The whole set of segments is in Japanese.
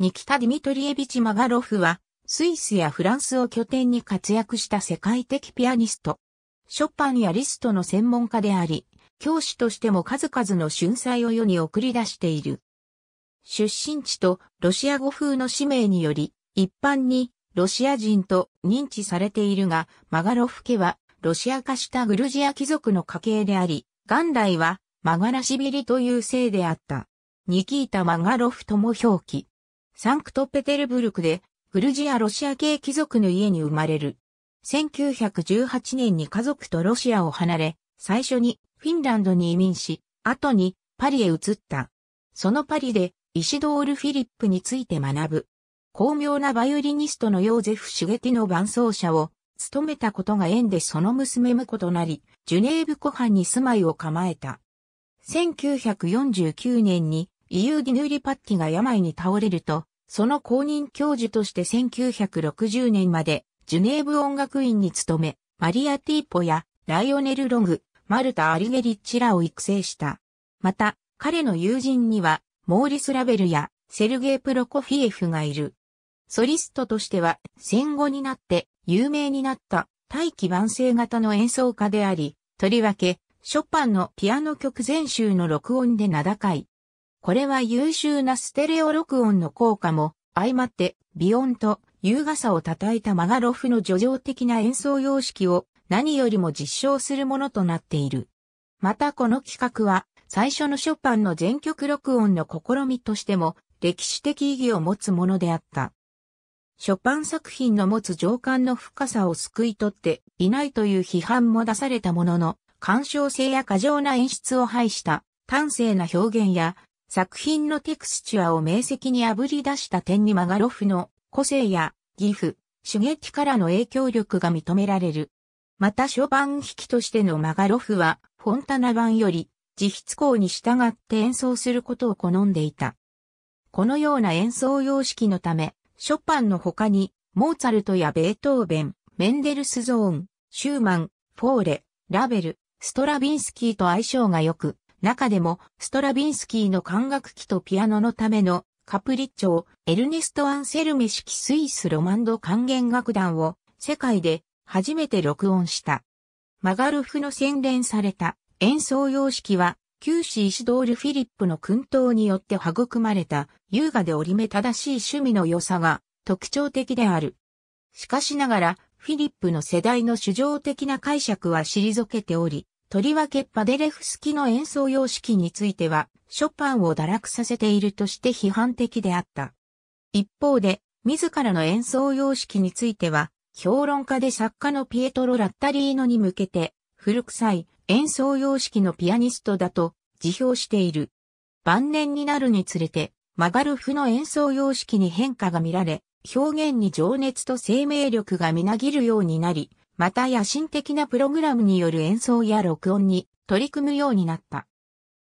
ニキタ・ディミトリエビチ・マガロフは、スイスやフランスを拠点に活躍した世界的ピアニスト。ショパンやリストの専門家であり、教師としても数々の春祭を世に送り出している。出身地とロシア語風の使命により、一般にロシア人と認知されているが、マガロフ家はロシア化したグルジア貴族の家系であり、元来はマガラシビリという姓であった。ニキータ・マガロフとも表記。サンクトペテルブルクで、グルジアロシア系貴族の家に生まれる。1918年に家族とロシアを離れ、最初にフィンランドに移民し、後にパリへ移った。そのパリで、イシドール・フィリップについて学ぶ。巧妙なバイオリニストのヨーゼフ・シュゲティの伴奏者を務めたことが縁でその娘婿となり、ジュネーブ湖畔に住まいを構えた。1949年にイユーディヌーリパッティが病に倒れると、その公認教授として1960年までジュネーブ音楽院に勤め、マリア・ティーポやライオネル・ログ、マルタ・アリゲリッチらを育成した。また、彼の友人には、モーリス・ラベルやセルゲイ・プロコフィエフがいる。ソリストとしては、戦後になって有名になった大器晩成型の演奏家であり、とりわけ、ショパンのピアノ曲全集の録音で名高い。これは優秀なステレオ録音の効果も相まって、美音と優雅さを称えたマガロフの叙情的な演奏様式を何よりも実証するものとなっている。またこの企画は、最初のショパンの全曲録音の試みとしても、歴史的意義を持つものであった。ショパン作品の持つ情感の深さを救い取っていないという批判も出されたものの、干渉性や過剰な演出を排した、端正な表現や、作品のテクスチュアを明晰に炙り出した点にマガロフの個性や義父、刺激からの影響力が認められる。またショパン弾きとしてのマガロフは、フォンタナ版より、自筆校に従って演奏することを好んでいた。このような演奏様式のため、ショパンの他に、モーツァルトやベートーベン、メンデルスゾーン、シューマン、フォーレ、ラベル、ストラビンスキーと相性が良く、中でも、ストラビンスキーの管楽器とピアノのためのカプリッチョエルネスト・アンセルメ式スイスロマンド管弦楽団を世界で初めて録音した。マガルフの洗練された演奏様式は、旧ューシー・シドール・フィリップの訓導によって育まれた優雅で折り目正しい趣味の良さが特徴的である。しかしながら、フィリップの世代の主情的な解釈は退けており、とりわけパデレフスキの演奏様式については、ショパンを堕落させているとして批判的であった。一方で、自らの演奏様式については、評論家で作家のピエトロ・ラッタリーノに向けて、古臭い演奏様式のピアニストだと辞表している。晩年になるにつれて、マガルフの演奏様式に変化が見られ、表現に情熱と生命力がみなぎるようになり、また野心的なプログラムによる演奏や録音に取り組むようになった。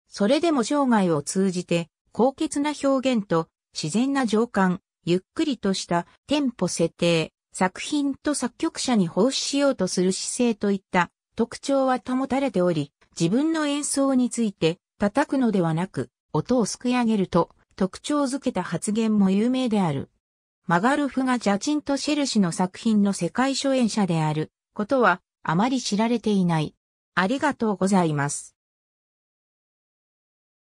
それでも生涯を通じて、高潔な表現と自然な情感、ゆっくりとしたテンポ設定、作品と作曲者に奉仕しようとする姿勢といった特徴は保たれており、自分の演奏について叩くのではなく、音をすくい上げると特徴づけた発言も有名である。マガルフがジャチンとシェル氏の作品の世界初演者であることはあまり知られていない。ありがとうございます。